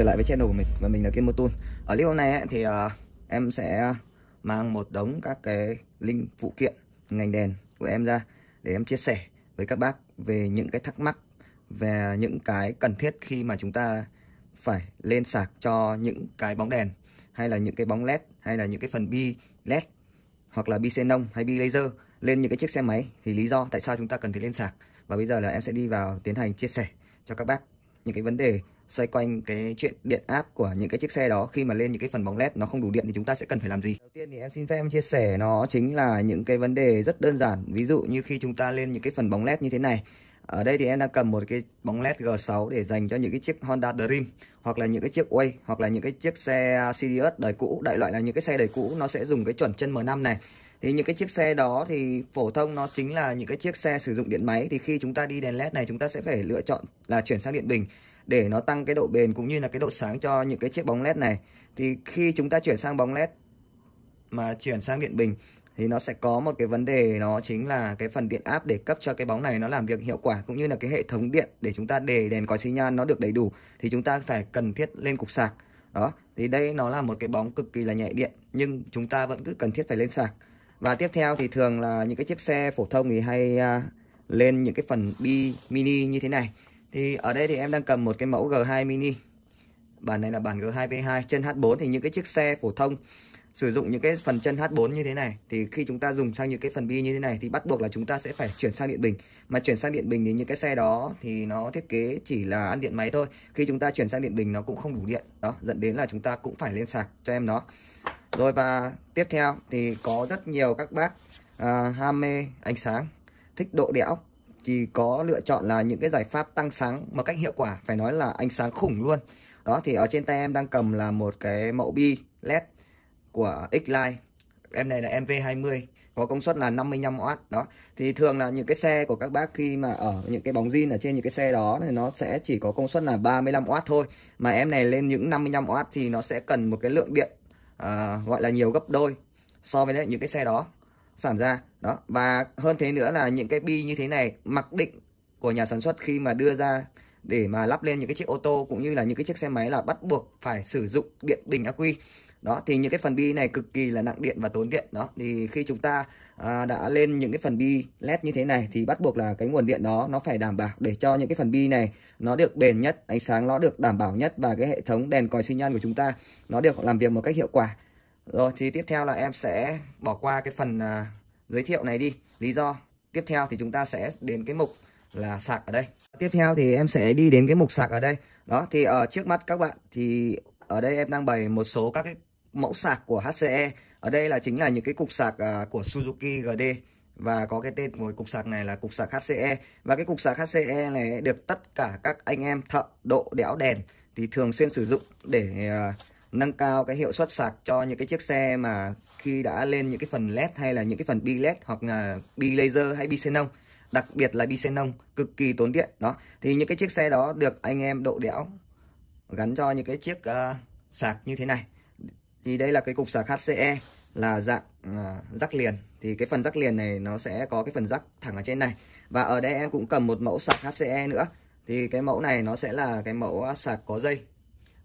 trở lại với channel của mình và mình là Kim Motun ở clip hôm nay ấy, thì uh, em sẽ mang một đống các cái linh phụ kiện ngành đèn của em ra để em chia sẻ với các bác về những cái thắc mắc về những cái cần thiết khi mà chúng ta phải lên sạc cho những cái bóng đèn hay là những cái bóng led hay là những cái phần bi led hoặc là bi xenon hay bi laser lên những cái chiếc xe máy thì lý do tại sao chúng ta cần phải lên sạc và bây giờ là em sẽ đi vào tiến hành chia sẻ cho các bác những cái vấn đề xoay quanh cái chuyện điện áp của những cái chiếc xe đó khi mà lên những cái phần bóng led nó không đủ điện thì chúng ta sẽ cần phải làm gì đầu tiên thì em xin phép em chia sẻ nó chính là những cái vấn đề rất đơn giản ví dụ như khi chúng ta lên những cái phần bóng led như thế này ở đây thì em đang cầm một cái bóng led G6 để dành cho những cái chiếc Honda Dream hoặc là những cái chiếc Way hoặc là những cái chiếc xe Sirius đời cũ đại loại là những cái xe đời cũ nó sẽ dùng cái chuẩn chân M5 này thì những cái chiếc xe đó thì phổ thông nó chính là những cái chiếc xe sử dụng điện máy thì khi chúng ta đi đèn led này chúng ta sẽ phải lựa chọn là chuyển sang điện bình để nó tăng cái độ bền cũng như là cái độ sáng cho những cái chiếc bóng led này thì khi chúng ta chuyển sang bóng led mà chuyển sang điện bình thì nó sẽ có một cái vấn đề nó chính là cái phần điện áp để cấp cho cái bóng này nó làm việc hiệu quả cũng như là cái hệ thống điện để chúng ta để đèn có xi nhan nó được đầy đủ thì chúng ta phải cần thiết lên cục sạc đó thì đây nó là một cái bóng cực kỳ là nhạy điện nhưng chúng ta vẫn cứ cần thiết phải lên sạc và tiếp theo thì thường là những cái chiếc xe phổ thông thì hay uh, lên những cái phần bi mini như thế này thì ở đây thì em đang cầm một cái mẫu G2 mini. Bản này là bản G2V2 chân H4 thì những cái chiếc xe phổ thông sử dụng những cái phần chân H4 như thế này thì khi chúng ta dùng sang những cái phần bi như thế này thì bắt buộc là chúng ta sẽ phải chuyển sang điện bình. Mà chuyển sang điện bình thì những cái xe đó thì nó thiết kế chỉ là ăn điện máy thôi. Khi chúng ta chuyển sang điện bình nó cũng không đủ điện. Đó, dẫn đến là chúng ta cũng phải lên sạc cho em nó. Rồi và tiếp theo thì có rất nhiều các bác à, ham mê ánh sáng, thích độ đẽo thì có lựa chọn là những cái giải pháp tăng sáng một cách hiệu quả phải nói là ánh sáng khủng luôn đó thì ở trên tay em đang cầm là một cái mẫu bi led của x em này là MV20 có công suất là 55W đó thì thường là những cái xe của các bác khi mà ở những cái bóng zin ở trên những cái xe đó thì nó sẽ chỉ có công suất là 35W thôi mà em này lên những 55W thì nó sẽ cần một cái lượng điện uh, gọi là nhiều gấp đôi so với những cái xe đó sản ra đó và hơn thế nữa là những cái bi như thế này mặc định của nhà sản xuất khi mà đưa ra để mà lắp lên những cái chiếc ô tô cũng như là những cái chiếc xe máy là bắt buộc phải sử dụng điện bình ắc quy đó thì những cái phần bi này cực kỳ là nặng điện và tốn điện đó thì khi chúng ta à, đã lên những cái phần bi led như thế này thì bắt buộc là cái nguồn điện đó nó phải đảm bảo để cho những cái phần bi này nó được bền nhất ánh sáng nó được đảm bảo nhất và cái hệ thống đèn còi sinh nhan của chúng ta nó được làm việc một cách hiệu quả rồi thì tiếp theo là em sẽ bỏ qua cái phần à, giới thiệu này đi. Lý do tiếp theo thì chúng ta sẽ đến cái mục là sạc ở đây. Tiếp theo thì em sẽ đi đến cái mục sạc ở đây. Đó thì ở trước mắt các bạn thì ở đây em đang bày một số các cái mẫu sạc của HCE. Ở đây là chính là những cái cục sạc à, của Suzuki GD và có cái tên của cục sạc này là cục sạc HCE và cái cục sạc HCE này được tất cả các anh em thợ độ đẽo đèn thì thường xuyên sử dụng để à, nâng cao cái hiệu suất sạc cho những cái chiếc xe mà khi đã lên những cái phần led hay là những cái phần bi led hoặc là bi laser hay bi xenon đặc biệt là bi xenon cực kỳ tốn điện đó thì những cái chiếc xe đó được anh em độ đẽo gắn cho những cái chiếc uh, sạc như thế này thì đây là cái cục sạc HCE là dạng uh, rắc liền thì cái phần rắc liền này nó sẽ có cái phần rắc thẳng ở trên này và ở đây em cũng cầm một mẫu sạc HCE nữa thì cái mẫu này nó sẽ là cái mẫu sạc có dây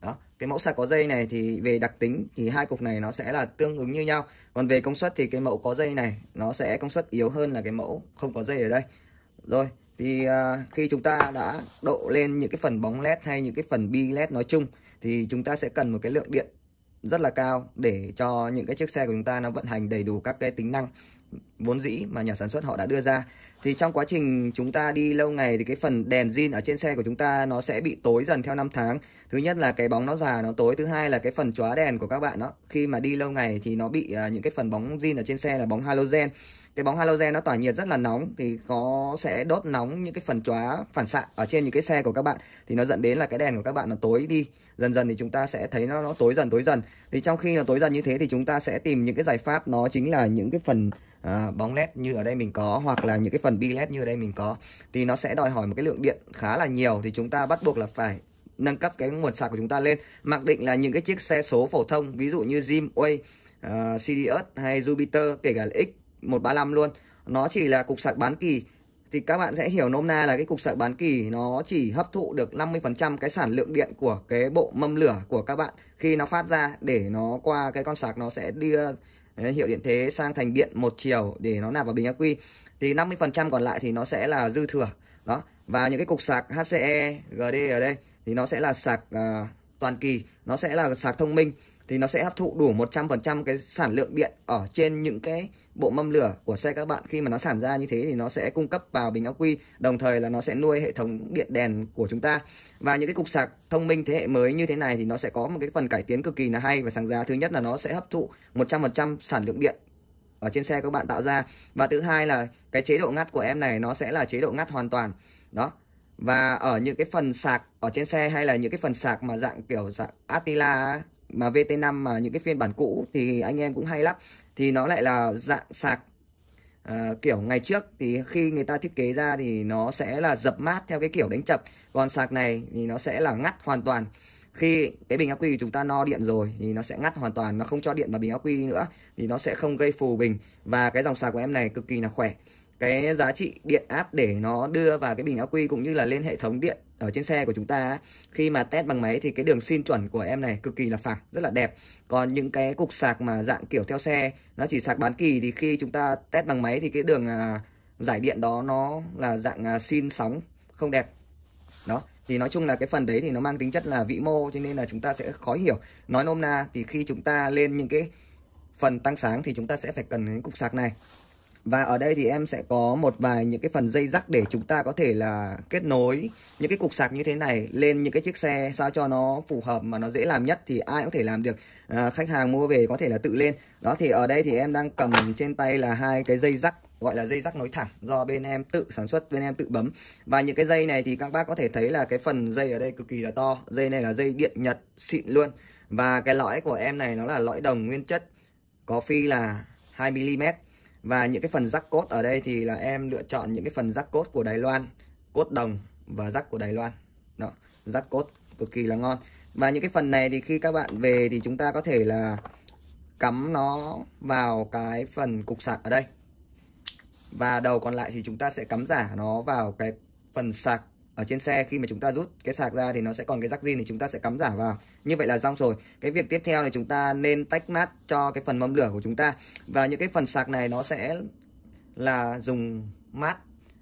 đó cái mẫu sạc có dây này thì về đặc tính thì hai cục này nó sẽ là tương ứng như nhau còn về công suất thì cái mẫu có dây này nó sẽ công suất yếu hơn là cái mẫu không có dây ở đây rồi thì à, khi chúng ta đã độ lên những cái phần bóng led hay những cái phần bi led nói chung thì chúng ta sẽ cần một cái lượng điện rất là cao để cho những cái chiếc xe của chúng ta nó vận hành đầy đủ các cái tính năng vốn dĩ mà nhà sản xuất họ đã đưa ra thì trong quá trình chúng ta đi lâu ngày thì cái phần đèn zin ở trên xe của chúng ta nó sẽ bị tối dần theo năm tháng thứ nhất là cái bóng nó già nó tối thứ hai là cái phần chóa đèn của các bạn đó khi mà đi lâu ngày thì nó bị uh, những cái phần bóng zin ở trên xe là bóng halogen cái bóng halogen nó tỏa nhiệt rất là nóng thì có sẽ đốt nóng những cái phần chóa phản xạ ở trên những cái xe của các bạn thì nó dẫn đến là cái đèn của các bạn nó tối đi dần dần thì chúng ta sẽ thấy nó nó tối dần tối dần thì trong khi nó tối dần như thế thì chúng ta sẽ tìm những cái giải pháp nó chính là những cái phần à, bóng led như ở đây mình có hoặc là những cái phần bi led như ở đây mình có thì nó sẽ đòi hỏi một cái lượng điện khá là nhiều thì chúng ta bắt buộc là phải nâng cấp cái nguồn sạc của chúng ta lên mặc định là những cái chiếc xe số phổ thông ví dụ như Zim, Way, uh, à, Sirius hay Jupiter kể cả là X135 luôn nó chỉ là cục sạc bán kỳ thì các bạn sẽ hiểu nôm na là cái cục sạc bán kỳ nó chỉ hấp thụ được 50% cái sản lượng điện của cái bộ mâm lửa của các bạn khi nó phát ra để nó qua cái con sạc nó sẽ đưa à, hiệu điện thế sang thành điện một chiều để nó nạp vào bình ắc quy thì 50% còn lại thì nó sẽ là dư thừa đó và những cái cục sạc HCE GD ở đây thì nó sẽ là sạc uh, toàn kỳ nó sẽ là sạc thông minh thì nó sẽ hấp thụ đủ 100% cái sản lượng điện ở trên những cái bộ mâm lửa của xe các bạn khi mà nó sản ra như thế thì nó sẽ cung cấp vào bình ắc quy đồng thời là nó sẽ nuôi hệ thống điện đèn của chúng ta và những cái cục sạc thông minh thế hệ mới như thế này thì nó sẽ có một cái phần cải tiến cực kỳ là hay và sáng giá thứ nhất là nó sẽ hấp thụ 100% sản lượng điện ở trên xe các bạn tạo ra và thứ hai là cái chế độ ngắt của em này nó sẽ là chế độ ngắt hoàn toàn đó và ở những cái phần sạc ở trên xe hay là những cái phần sạc mà dạng kiểu dạng Attila mà VT5 mà những cái phiên bản cũ thì anh em cũng hay lắp thì nó lại là dạng sạc à, kiểu ngày trước thì khi người ta thiết kế ra thì nó sẽ là dập mát theo cái kiểu đánh chập còn sạc này thì nó sẽ là ngắt hoàn toàn khi cái bình ắc quy chúng ta no điện rồi thì nó sẽ ngắt hoàn toàn nó không cho điện vào bình ắc quy nữa thì nó sẽ không gây phù bình và cái dòng sạc của em này cực kỳ là khỏe cái giá trị điện áp để nó đưa vào cái bình ắc quy cũng như là lên hệ thống điện ở trên xe của chúng ta khi mà test bằng máy thì cái đường xin chuẩn của em này cực kỳ là phẳng rất là đẹp còn những cái cục sạc mà dạng kiểu theo xe nó chỉ sạc bán kỳ thì khi chúng ta test bằng máy thì cái đường à, giải điện đó nó là dạng à, xin sóng không đẹp đó thì nói chung là cái phần đấy thì nó mang tính chất là vĩ mô cho nên là chúng ta sẽ khó hiểu nói nôm na thì khi chúng ta lên những cái phần tăng sáng thì chúng ta sẽ phải cần những cục sạc này và ở đây thì em sẽ có một vài những cái phần dây rắc để chúng ta có thể là kết nối những cái cục sạc như thế này lên những cái chiếc xe sao cho nó phù hợp mà nó dễ làm nhất thì ai cũng thể làm được à, khách hàng mua về có thể là tự lên đó thì ở đây thì em đang cầm trên tay là hai cái dây rắc gọi là dây rắc nối thẳng do bên em tự sản xuất bên em tự bấm và những cái dây này thì các bác có thể thấy là cái phần dây ở đây cực kỳ là to dây này là dây điện nhật xịn luôn và cái lõi của em này nó là lõi đồng nguyên chất có phi là 2 mm và những cái phần rắc cốt ở đây thì là em lựa chọn những cái phần rắc cốt của Đài Loan cốt đồng và rắc của Đài Loan đó rắc cốt cực kỳ là ngon và những cái phần này thì khi các bạn về thì chúng ta có thể là cắm nó vào cái phần cục sạc ở đây và đầu còn lại thì chúng ta sẽ cắm giả nó vào cái phần sạc ở trên xe khi mà chúng ta rút cái sạc ra thì nó sẽ còn cái rắc zin thì chúng ta sẽ cắm giả vào như vậy là xong rồi cái việc tiếp theo là chúng ta nên tách mát cho cái phần mâm lửa của chúng ta và những cái phần sạc này nó sẽ là dùng mát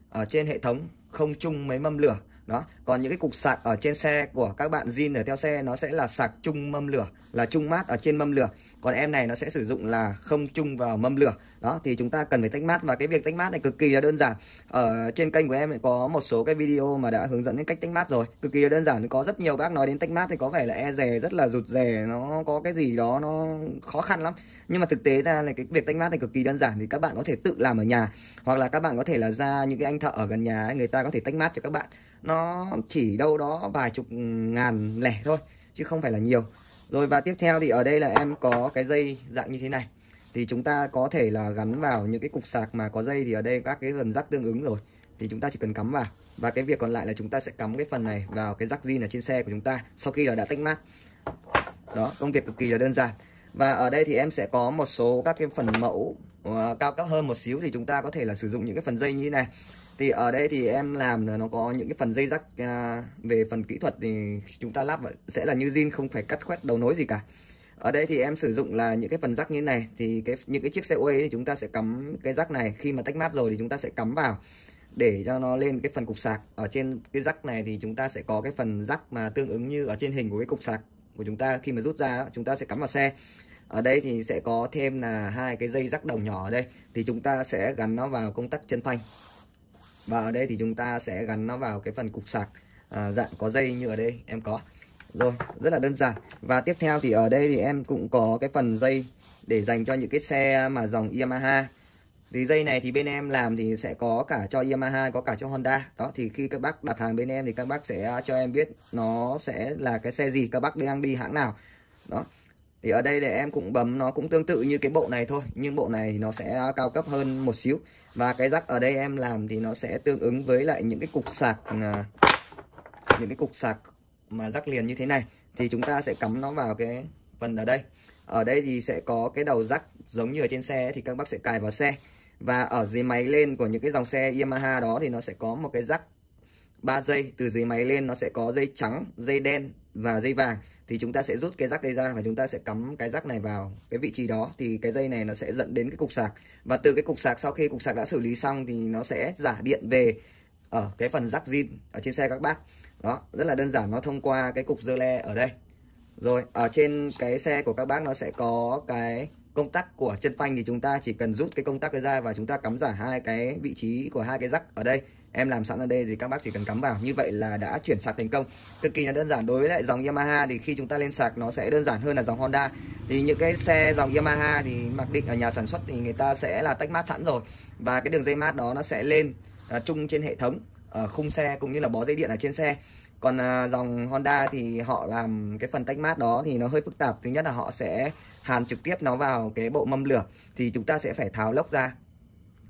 ở trên hệ thống không chung mấy mâm lửa đó còn những cái cục sạc ở trên xe của các bạn zin ở theo xe nó sẽ là sạc chung mâm lửa là chung mát ở trên mâm lửa còn em này nó sẽ sử dụng là không chung vào mâm lửa đó thì chúng ta cần phải tách mát và cái việc tách mát này cực kỳ là đơn giản ở trên kênh của em có một số cái video mà đã hướng dẫn đến cách tách mát rồi cực kỳ là đơn giản có rất nhiều bác nói đến tách mát thì có vẻ là e rè rất là rụt rè nó có cái gì đó nó khó khăn lắm nhưng mà thực tế ra là cái việc tách mát này cực kỳ đơn giản thì các bạn có thể tự làm ở nhà hoặc là các bạn có thể là ra những cái anh thợ ở gần nhà người ta có thể tách mát cho các bạn nó chỉ đâu đó vài chục ngàn lẻ thôi chứ không phải là nhiều rồi và tiếp theo thì ở đây là em có cái dây dạng như thế này thì chúng ta có thể là gắn vào những cái cục sạc mà có dây thì ở đây các cái gần rắc tương ứng rồi thì chúng ta chỉ cần cắm vào và cái việc còn lại là chúng ta sẽ cắm cái phần này vào cái rắc zin ở trên xe của chúng ta sau khi là đã tách mát đó công việc cực kỳ là đơn giản và ở đây thì em sẽ có một số các cái phần mẫu ờ, cao cấp hơn một xíu thì chúng ta có thể là sử dụng những cái phần dây như thế này thì ở đây thì em làm là nó có những cái phần dây rắc à, về phần kỹ thuật thì chúng ta lắp sẽ là như zin không phải cắt khoét đầu nối gì cả ở đây thì em sử dụng là những cái phần rắc như thế này thì cái những cái chiếc xe quay thì chúng ta sẽ cắm cái rắc này khi mà tách mát rồi thì chúng ta sẽ cắm vào để cho nó lên cái phần cục sạc ở trên cái rắc này thì chúng ta sẽ có cái phần rắc mà tương ứng như ở trên hình của cái cục sạc của chúng ta khi mà rút ra đó, chúng ta sẽ cắm vào xe ở đây thì sẽ có thêm là hai cái dây rắc đầu nhỏ ở đây thì chúng ta sẽ gắn nó vào công tắc chân phanh và ở đây thì chúng ta sẽ gắn nó vào cái phần cục sạc à, dạng có dây như ở đây em có rồi, rất là đơn giản. Và tiếp theo thì ở đây thì em cũng có cái phần dây để dành cho những cái xe mà dòng Yamaha. Thì dây này thì bên em làm thì sẽ có cả cho Yamaha, có cả cho Honda. Đó thì khi các bác đặt hàng bên em thì các bác sẽ cho em biết nó sẽ là cái xe gì, các bác đang đi hãng nào. Đó. Thì ở đây để em cũng bấm nó cũng tương tự như cái bộ này thôi, nhưng bộ này nó sẽ cao cấp hơn một xíu. Và cái rắc ở đây em làm thì nó sẽ tương ứng với lại những cái cục sạc à, những cái cục sạc mà rắc liền như thế này thì chúng ta sẽ cắm nó vào cái phần ở đây ở đây thì sẽ có cái đầu rắc giống như ở trên xe thì các bác sẽ cài vào xe và ở dưới máy lên của những cái dòng xe Yamaha đó thì nó sẽ có một cái rắc 3 dây từ dưới máy lên nó sẽ có dây trắng dây đen và dây vàng thì chúng ta sẽ rút cái rắc đây ra và chúng ta sẽ cắm cái rắc này vào cái vị trí đó thì cái dây này nó sẽ dẫn đến cái cục sạc và từ cái cục sạc sau khi cục sạc đã xử lý xong thì nó sẽ giả điện về ở cái phần rắc zin ở trên xe các bác đó rất là đơn giản nó thông qua cái cục dơ le ở đây rồi ở trên cái xe của các bác nó sẽ có cái công tắc của chân phanh thì chúng ta chỉ cần rút cái công tắc ra và chúng ta cắm giả hai cái vị trí của hai cái rắc ở đây em làm sẵn ở đây thì các bác chỉ cần cắm vào như vậy là đã chuyển sạc thành công cực kỳ là đơn giản đối với lại dòng Yamaha thì khi chúng ta lên sạc nó sẽ đơn giản hơn là dòng Honda thì những cái xe dòng Yamaha thì mặc định ở nhà sản xuất thì người ta sẽ là tách mát sẵn rồi và cái đường dây mát đó nó sẽ lên à, chung trên hệ thống Ờ, khung xe cũng như là bó dây điện ở trên xe còn à, dòng Honda thì họ làm cái phần tách mát đó thì nó hơi phức tạp thứ nhất là họ sẽ hàn trực tiếp nó vào cái bộ mâm lửa thì chúng ta sẽ phải tháo lốc ra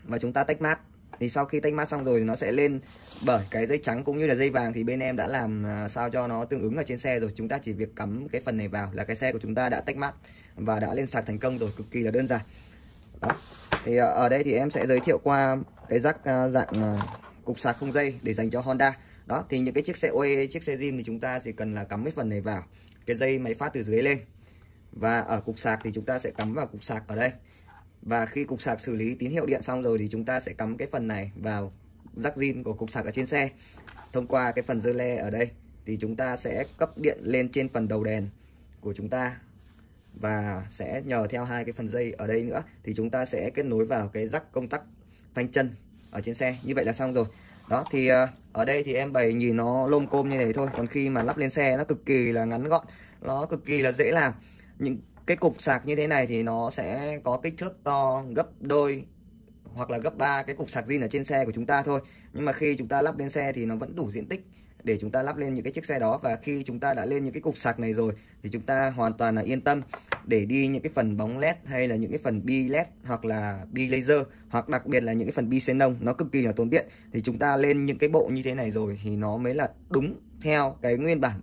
và chúng ta tách mát thì sau khi tách mát xong rồi nó sẽ lên bởi cái dây trắng cũng như là dây vàng thì bên em đã làm à, sao cho nó tương ứng ở trên xe rồi chúng ta chỉ việc cắm cái phần này vào là cái xe của chúng ta đã tách mát và đã lên sạc thành công rồi cực kỳ là đơn giản đó. thì à, ở đây thì em sẽ giới thiệu qua cái rắc dạng cục sạc không dây để dành cho Honda đó thì những cái chiếc xe OE chiếc xe zin thì chúng ta chỉ cần là cắm cái phần này vào cái dây máy phát từ dưới lên và ở cục sạc thì chúng ta sẽ cắm vào cục sạc ở đây và khi cục sạc xử lý tín hiệu điện xong rồi thì chúng ta sẽ cắm cái phần này vào rắc zin của cục sạc ở trên xe thông qua cái phần dơ le ở đây thì chúng ta sẽ cấp điện lên trên phần đầu đèn của chúng ta và sẽ nhờ theo hai cái phần dây ở đây nữa thì chúng ta sẽ kết nối vào cái rắc công tắc phanh chân ở trên xe như vậy là xong rồi đó thì ờ, ở đây thì em bày nhìn nó lôm côm như thế thôi còn khi mà lắp lên xe nó cực kỳ là ngắn gọn nó cực kỳ là dễ làm những cái cục sạc như thế này thì nó sẽ có kích thước to gấp đôi hoặc là gấp 3 cái cục sạc zin ở trên xe của chúng ta thôi. Nhưng mà khi chúng ta lắp lên xe thì nó vẫn đủ diện tích để chúng ta lắp lên những cái chiếc xe đó và khi chúng ta đã lên những cái cục sạc này rồi thì chúng ta hoàn toàn là yên tâm để đi những cái phần bóng led hay là những cái phần bi led hoặc là bi laser hoặc đặc biệt là những cái phần bi xenon nó cực kỳ là tốn điện thì chúng ta lên những cái bộ như thế này rồi thì nó mới là đúng theo cái nguyên bản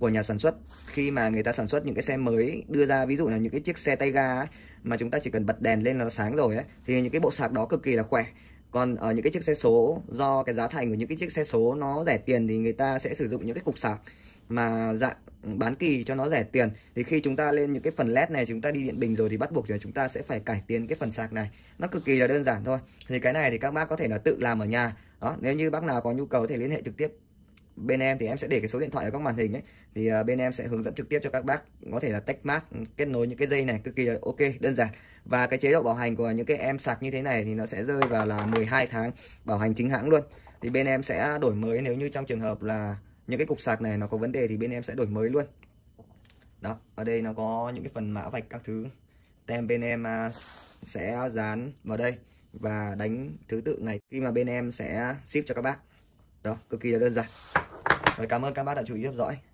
của nhà sản xuất khi mà người ta sản xuất những cái xe mới đưa ra ví dụ là những cái chiếc xe tay ga ấy, mà chúng ta chỉ cần bật đèn lên là nó sáng rồi ấy thì những cái bộ sạc đó cực kỳ là khỏe còn ở ờ, những cái chiếc xe số do cái giá thành của những cái chiếc xe số nó rẻ tiền thì người ta sẽ sử dụng những cái cục sạc mà dạng bán kỳ cho nó rẻ tiền thì khi chúng ta lên những cái phần led này chúng ta đi điện bình rồi thì bắt buộc là chúng ta sẽ phải cải tiến cái phần sạc này nó cực kỳ là đơn giản thôi thì cái này thì các bác có thể là tự làm ở nhà đó nếu như bác nào có nhu cầu thì liên hệ trực tiếp bên em thì em sẽ để cái số điện thoại ở các màn hình ấy thì à, bên em sẽ hướng dẫn trực tiếp cho các bác có thể là tách mát kết nối những cái dây này cực kỳ ok đơn giản và cái chế độ bảo hành của những cái em sạc như thế này thì nó sẽ rơi vào là 12 tháng bảo hành chính hãng luôn thì bên em sẽ đổi mới nếu như trong trường hợp là những cái cục sạc này nó có vấn đề thì bên em sẽ đổi mới luôn đó ở đây nó có những cái phần mã vạch các thứ tem bên em à, sẽ dán vào đây và đánh thứ tự ngày khi mà bên em sẽ ship cho các bác đó cực kỳ là đơn giản rồi cảm ơn các bác đã chú ý theo dõi.